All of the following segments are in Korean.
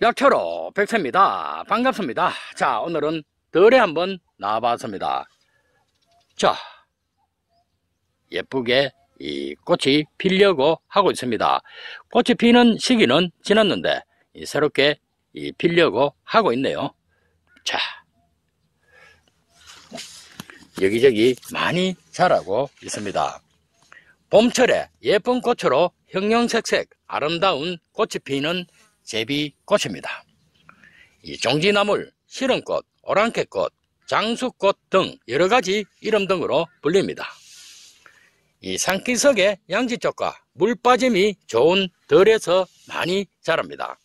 약초로 백세입니다. 반갑습니다. 자, 오늘은 덜에 한번 나와봤습니다. 자, 예쁘게 이 꽃이 피려고 하고 있습니다. 꽃이 피는 시기는 지났는데 새롭게 이 피려고 하고 있네요. 자, 여기저기 많이 자라고 있습니다. 봄철에 예쁜 꽃으로 형형색색 아름다운 꽃이 피는 제비꽃입니다. 이 종지나물, 시름꽃, 오랑캐꽃, 장수꽃 등 여러 가지 이름 등으로 불립니다. 이 산기석의 양지 쪽과 물 빠짐이 좋은 덜에서 많이 자랍니다.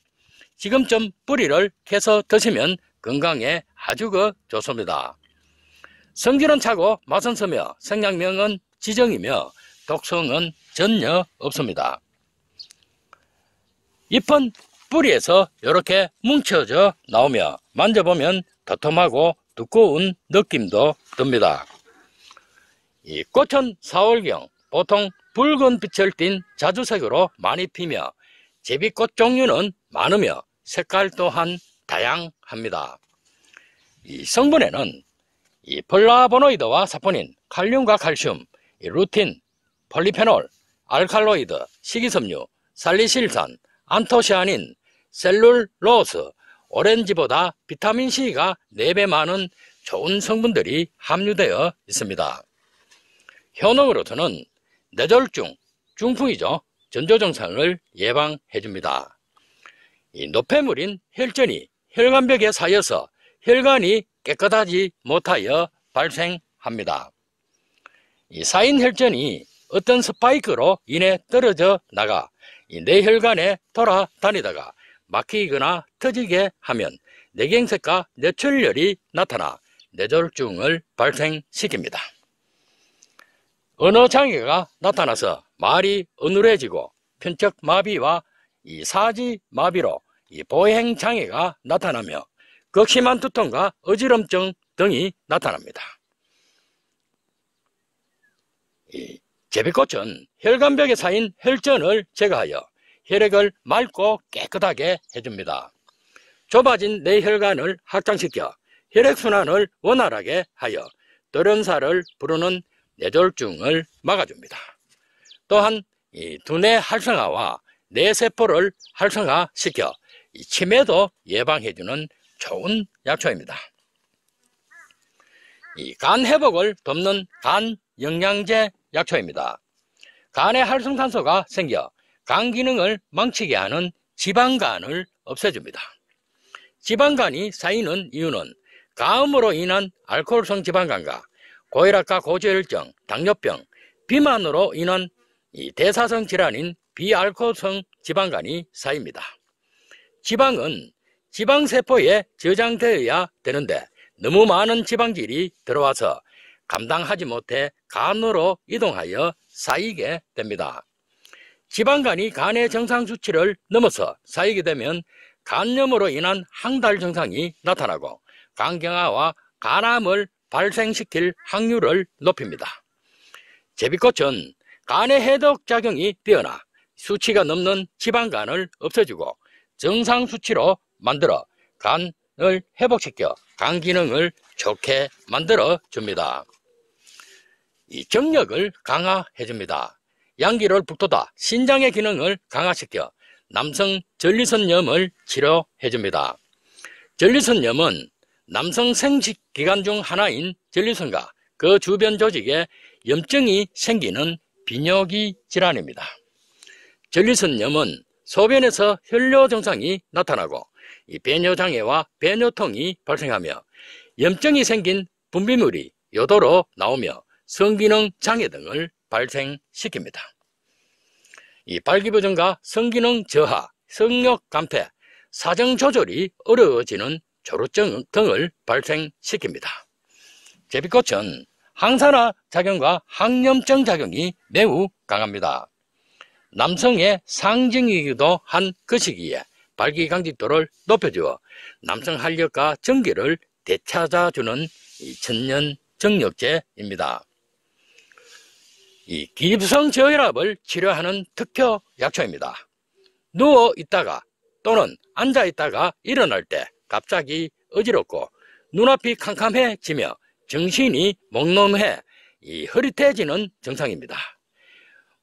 지금쯤 뿌리를 캐서 드시면 건강에 아주 그 좋습니다. 성질은 차고 맛은 서며 생략명은 지정이며 독성은 전혀 없습니다. 잎은 뿌리에서 이렇게 뭉쳐져 나오며 만져보면 도톰하고 두꺼운 느낌도 듭니다. 이 꽃은 4월경 보통 붉은 빛을 띤 자주색으로 많이 피며 제비꽃 종류는 많으며 색깔 또한 다양합니다. 이 성분에는 이 폴라보노이드와 사포닌, 칼륨과 칼슘, 루틴, 폴리페놀, 알칼로이드, 식이섬유, 살리실산, 안토시아닌, 셀룰로스, 오렌지보다 비타민C가 4배 많은 좋은 성분들이 함유되어 있습니다. 효능으로서는 뇌졸중, 중풍이죠. 전조증상을 예방해줍니다. 이 노폐물인 혈전이 혈관벽에 쌓여서 혈관이 깨끗하지 못하여 발생합니다. 이 쌓인 혈전이 어떤 스파이크로 인해 떨어져 나가 뇌혈관에 돌아다니다가 막히거나 터지게 하면 뇌경색과 뇌출혈이 나타나 뇌졸중을 발생시킵니다. 언어 장애가 나타나서 말이 어눌해지고 편적 마비와 이 사지 마비로 이 보행 장애가 나타나며 극심한 두통과 어지럼증 등이 나타납니다. 이 제비꽃은 혈관벽에 쌓인 혈전을 제거하여 혈액을 맑고 깨끗하게 해줍니다. 좁아진 뇌혈관을 확장시켜 혈액순환을 원활하게 하여 돌연사를 부르는 뇌졸중을 막아줍니다. 또한 두뇌 활성화와 뇌세포를 활성화시켜 이 치매도 예방해주는 좋은 약초입니다. 간 회복을 돕는 간 영양제 약초입니다. 간에 활성산소가 생겨 간 기능을 망치게 하는 지방간을 없애줍니다. 지방간이 쌓이는 이유는 가음으로 인한 알코올성 지방간과 고혈압과 고지혈증, 당뇨병, 비만으로 인한 대사성 질환인 비알코올성 지방간이 쌓입니다. 지방은 지방세포에 저장되어야 되는데 너무 많은 지방질이 들어와서 감당하지 못해 간으로 이동하여 쌓이게 됩니다. 지방간이 간의 정상 수치를 넘어서 쌓이게 되면 간염으로 인한 항달 증상이 나타나고 간경화와 간암을 발생시킬 확률을 높입니다. 제비꽃은 간의 해독 작용이 뛰어나 수치가 넘는 지방간을 없애주고 정상 수치로 만들어 간을 회복시켜 간 기능을 좋게 만들어 줍니다. 이 정력을 강화해 줍니다. 양기를 북돋아 신장의 기능을 강화시켜 남성 전리선염을 치료해줍니다. 전리선염은 남성 생식기관 중 하나인 전리선과 그 주변 조직에 염증이 생기는 비뇨기 질환입니다. 전리선염은 소변에서 혈뇨 증상이 나타나고 이 배뇨 장애와 배뇨통이 발생하며 염증이 생긴 분비물이 요도로 나오며 성기능 장애 등을 발생시킵니다. 이 발기부전과 성기능 저하, 성욕 감퇴, 사정 조절이 어려워지는 조루증 등을 발생시킵니다. 제비꽃은 항산화 작용과 항염증 작용이 매우 강합니다. 남성의 상징이기도 한 것이기에 그 발기강직도를 높여주어 남성 활력과 전기를 되찾아주는 천연 정력제입니다. 이 기립성 저혈압을 치료하는 특효 약초입니다. 누워 있다가 또는 앉아 있다가 일어날 때 갑자기 어지럽고 눈앞이 캄캄해지며 정신이 몽롱해 이 흐릿해지는 증상입니다.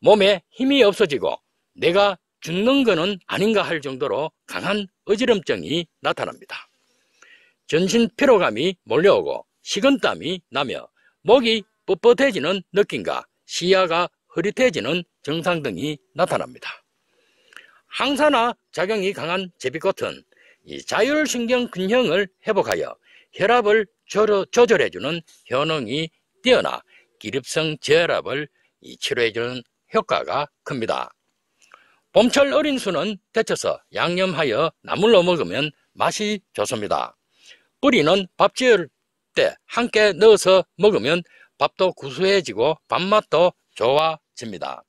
몸에 힘이 없어지고 내가 죽는 것은 아닌가 할 정도로 강한 어지럼증이 나타납니다. 전신 피로감이 몰려오고 식은땀이 나며 목이 뻣뻣해지는 느낌과 시야가 흐릿해지는 증상 등이 나타납니다. 항산화 작용이 강한 제비꽃은 자율신경균형을 회복하여 혈압을 조절해주는 효능이 뛰어나 기립성 저혈압을 치료해주는 효과가 큽니다. 봄철 어린 수는 데쳐서 양념하여 나물로 먹으면 맛이 좋습니다. 뿌리는 밥지을 때 함께 넣어서 먹으면 밥도 구수해지고 밥맛도 좋아집니다.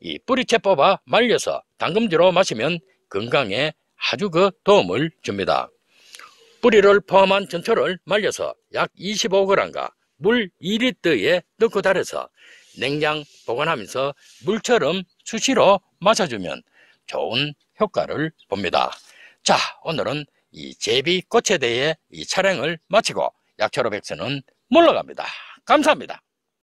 이 뿌리채 뽑아 말려서 당금주로 마시면 건강에 아주 그 도움을 줍니다. 뿌리를 포함한 전초를 말려서 약 25g과 물 2리터에 넣고 달여서 냉장 보관하면서 물처럼 수시로 마셔주면 좋은 효과를 봅니다. 자, 오늘은 이 제비꽃에 대해 이 촬영을 마치고 약초로백서는 물러갑니다. 감사합니다.